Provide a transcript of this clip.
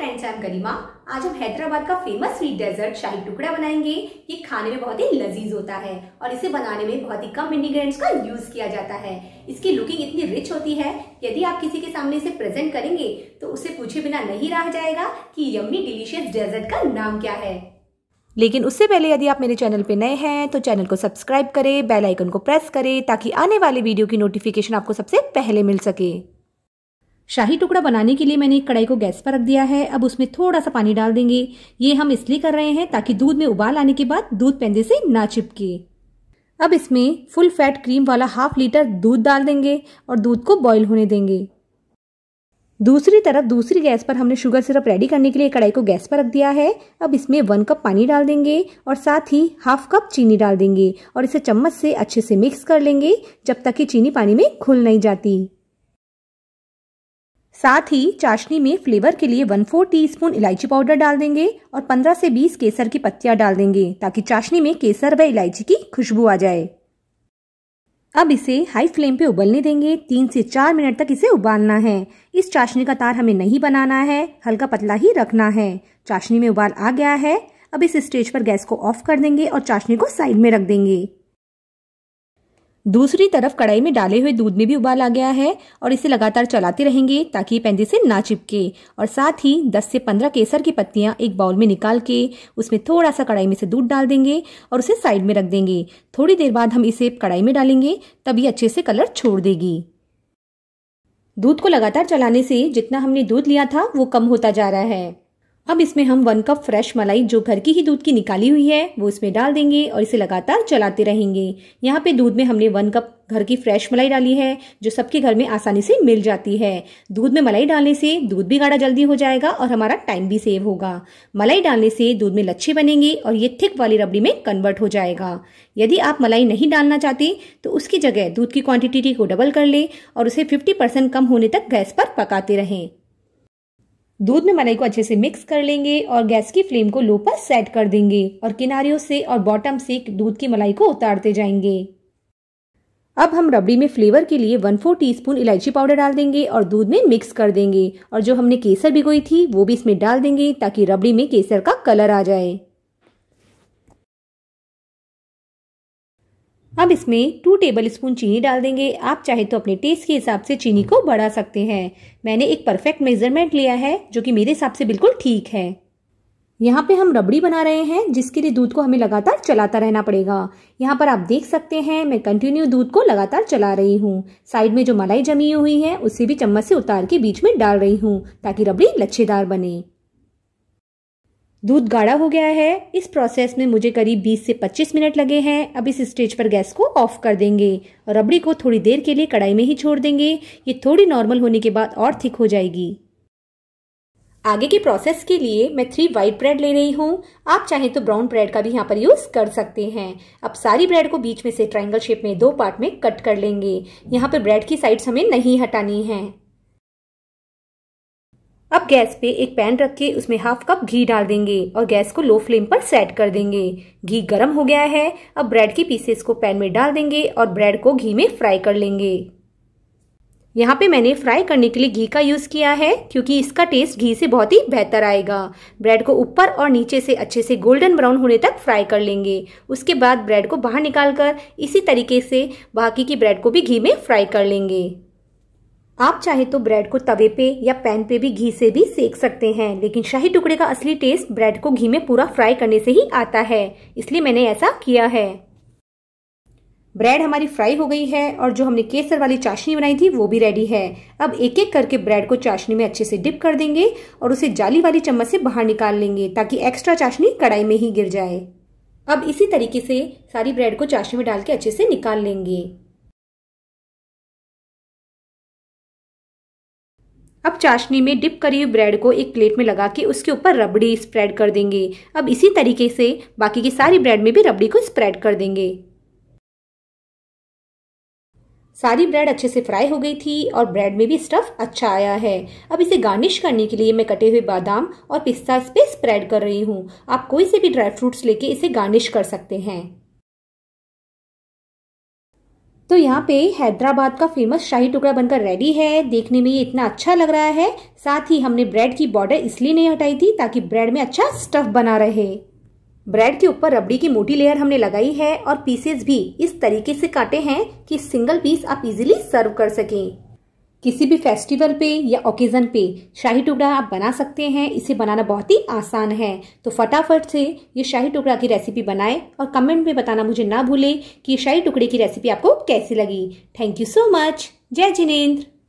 friends I am गरिमा आज हम हैदराबाद का फेमस स्वीट डेजर्ट शाही टुकड़ा बनाएंगे ये खाने में बहुत ही लजीज होता है और इसे बनाने में बहुत ही कम इंग्रेडिएंट्स का यूज किया जाता है इसकी लुकिंग इतनी रिच होती है यदि आप किसी के सामने इसे प्रेजेंट करेंगे तो उसे पूछे बिना नहीं रह जाएगा कि यम्मी डिलीशियस डेजर्ट का नाम क्या है लेकिन उससे पहले यदि आप मेरे चैनल पर नए हैं तो चैनल को सब्सक्राइब करें बेल आइकन को प्रेस करें ताकि आने वाले वीडियो की नोटिफिकेशन आपको सबसे पहले मिल सके शाही टुकड़ा बनाने के लिए मैंने एक कढ़ाई को गैस पर रख दिया है अब उसमें थोड़ा सा पानी डाल देंगे ये हम इसलिए कर रहे हैं ताकि दूध में उबाल आने के बाद दूध पैंदे से ना चिपके अब इसमें फुल फैट क्रीम वाला हाफ लीटर दूध डाल देंगे और दूध को बॉईल होने देंगे दूसरी तरफ दूसरी गैस पर हमने शुगर सिरप रेडी करने के लिए कढ़ाई को गैस पर रख दिया है अब इसमें वन कप पानी डाल देंगे और साथ ही हाफ कप चीनी डाल देंगे और इसे चम्मच से अच्छे से मिक्स कर लेंगे जब तक कि चीनी पानी में घुल नहीं जाती साथ ही चाशनी में फ्लेवर के लिए वन फोर टी स्पून इलायची पाउडर डाल देंगे और 15 से 20 केसर की पत्तियां डाल देंगे ताकि चाशनी में केसर व इलायची की खुशबू आ जाए अब इसे हाई फ्लेम पे उबलने देंगे तीन से चार मिनट तक इसे उबालना है इस चाशनी का तार हमें नहीं बनाना है हल्का पतला ही रखना है चाशनी में उबाल आ गया है अब इस स्टेज पर गैस को ऑफ कर देंगे और चाशनी को साइड में रख देंगे दूसरी तरफ कढ़ाई में डाले हुए दूध में भी उबाल आ गया है और इसे लगातार चलाते रहेंगे ताकि पैंदे से ना चिपके और साथ ही 10 से 15 केसर की पत्तियां एक बाउल में निकाल के उसमें थोड़ा सा कढ़ाई में से दूध डाल देंगे और उसे साइड में रख देंगे थोड़ी देर बाद हम इसे कढ़ाई में डालेंगे तब ये अच्छे से कलर छोड़ देगी दूध को लगातार चलाने से जितना हमने दूध लिया था वो कम होता जा रहा है अब इसमें हम वन कप फ्रेश मलाई जो घर की ही दूध की निकाली हुई है वो इसमें डाल देंगे और इसे लगातार चलाते रहेंगे यहाँ पे दूध में हमने वन कप घर की फ्रेश मलाई डाली है जो सबके घर में आसानी से मिल जाती है दूध में मलाई डालने से दूध भी गाढ़ा जल्दी हो जाएगा और हमारा टाइम भी सेव होगा मलाई डालने से दूध में लच्छे बनेंगे और ये थिक वाली रबड़ी में कन्वर्ट हो जाएगा यदि आप मलाई नहीं डालना चाहते तो उसकी जगह दूध की क्वांटिटी को डबल कर लें और उसे फिफ्टी कम होने तक गैस पर पकाते रहें दूध में मलाई को अच्छे से मिक्स कर लेंगे और गैस की फ्लेम को लो पर सेट कर देंगे और किनारियों से और बॉटम से दूध की मलाई को उतारते जाएंगे अब हम रबड़ी में फ्लेवर के लिए वन फोर टी इलायची पाउडर डाल देंगे और दूध में मिक्स कर देंगे और जो हमने केसर भिगोई थी वो भी इसमें डाल देंगे ताकि रबड़ी में केसर का कलर आ जाए अब इसमें टू टेबल स्पून चीनी डाल देंगे आप चाहे तो अपने टेस्ट के हिसाब से चीनी को बढ़ा सकते हैं मैंने एक परफेक्ट मेजरमेंट लिया है जो कि मेरे हिसाब से बिल्कुल ठीक है यहाँ पे हम रबड़ी बना रहे हैं जिसके लिए दूध को हमें लगातार चलाता रहना पड़ेगा यहाँ पर आप देख सकते हैं मैं कंटिन्यू दूध को लगातार चला रही हूँ साइड में जो मलाई जमी हुई है उसे भी चम्मच से उतार के बीच में डाल रही हूँ ताकि रबड़ी लच्छेदार बने दूध गाढ़ा हो गया है इस प्रोसेस में मुझे करीब 20 से 25 मिनट लगे हैं अब इस स्टेज पर गैस को ऑफ कर देंगे और रबड़ी को थोड़ी देर के लिए कढ़ाई में ही छोड़ देंगे ये थोड़ी नॉर्मल होने के बाद और थिक हो जाएगी आगे के प्रोसेस के लिए मैं थ्री वाइट ब्रेड ले रही हूँ आप चाहें तो ब्राउन ब्रेड का भी यहाँ पर यूज कर सकते हैं अब सारी ब्रेड को बीच में से ट्राइंगल शेप में दो पार्ट में कट कर लेंगे यहाँ पर ब्रेड की साइड्स हमें नहीं हटानी है अब गैस पे एक पैन रख के उसमें हाफ कप घी डाल देंगे और गैस को लो फ्लेम पर सेट कर देंगे घी गर्म हो गया है अब ब्रेड की पीसेस को पैन में डाल देंगे और ब्रेड को घी में फ्राई कर लेंगे यहाँ पे मैंने फ्राई करने के लिए घी का यूज़ किया है क्योंकि इसका टेस्ट घी से बहुत ही बेहतर आएगा ब्रेड को ऊपर और नीचे से अच्छे से गोल्डन ब्राउन होने तक फ्राई कर लेंगे उसके बाद ब्रेड को बाहर निकाल कर इसी तरीके से बाकी की ब्रेड को भी घी में फ्राई कर लेंगे आप चाहे तो ब्रेड को तवे पे या पैन पे भी घी से भी सेक सकते हैं लेकिन शाही टुकड़े का असली टेस्ट ब्रेड को घी में पूरा फ्राई करने से ही आता है इसलिए मैंने ऐसा किया है ब्रेड हमारी फ्राई हो गई है और जो हमने केसर वाली चाशनी बनाई थी वो भी रेडी है अब एक एक करके ब्रेड को चाशनी में अच्छे से डिप कर देंगे और उसे जाली वाली चम्मच से बाहर निकाल लेंगे ताकि एक्स्ट्रा चाशनी कढ़ाई में ही गिर जाए अब इसी तरीके से सारी ब्रेड को चाशनी में डाल के अच्छे से निकाल लेंगे अब चाशनी में डिप करी हुई ब्रेड को एक प्लेट में लगा के उसके ऊपर रबड़ी स्प्रेड कर देंगे अब इसी तरीके से बाकी की सारी ब्रेड में भी रबड़ी को स्प्रेड कर देंगे सारी ब्रेड अच्छे से फ्राई हो गई थी और ब्रेड में भी स्टफ अच्छा आया है अब इसे गार्निश करने के लिए मैं कटे हुए बादाम और पिस्ता इस पे स्प्रेड कर रही हूँ आप कोई से भी ड्राई फ्रूट्स लेके इसे गार्निश कर सकते हैं तो यहाँ पे हैदराबाद का फेमस शाही टुकड़ा बनकर रेडी है देखने में ये इतना अच्छा लग रहा है साथ ही हमने ब्रेड की बॉर्डर इसलिए नहीं हटाई थी ताकि ब्रेड में अच्छा स्टफ बना रहे ब्रेड के ऊपर रबड़ी की मोटी लेयर हमने लगाई है और पीसेस भी इस तरीके से काटे हैं कि सिंगल पीस आप इजीली सर्व कर सकें किसी भी फेस्टिवल पे या ओकेज़न पे शाही टुकड़ा आप बना सकते हैं इसे बनाना बहुत ही आसान है तो फटाफट से ये शाही टुकड़ा की रेसिपी बनाएं और कमेंट में बताना मुझे ना भूलें कि शाही टुकड़े की रेसिपी आपको कैसी लगी थैंक यू सो मच जय जिनेन्द्र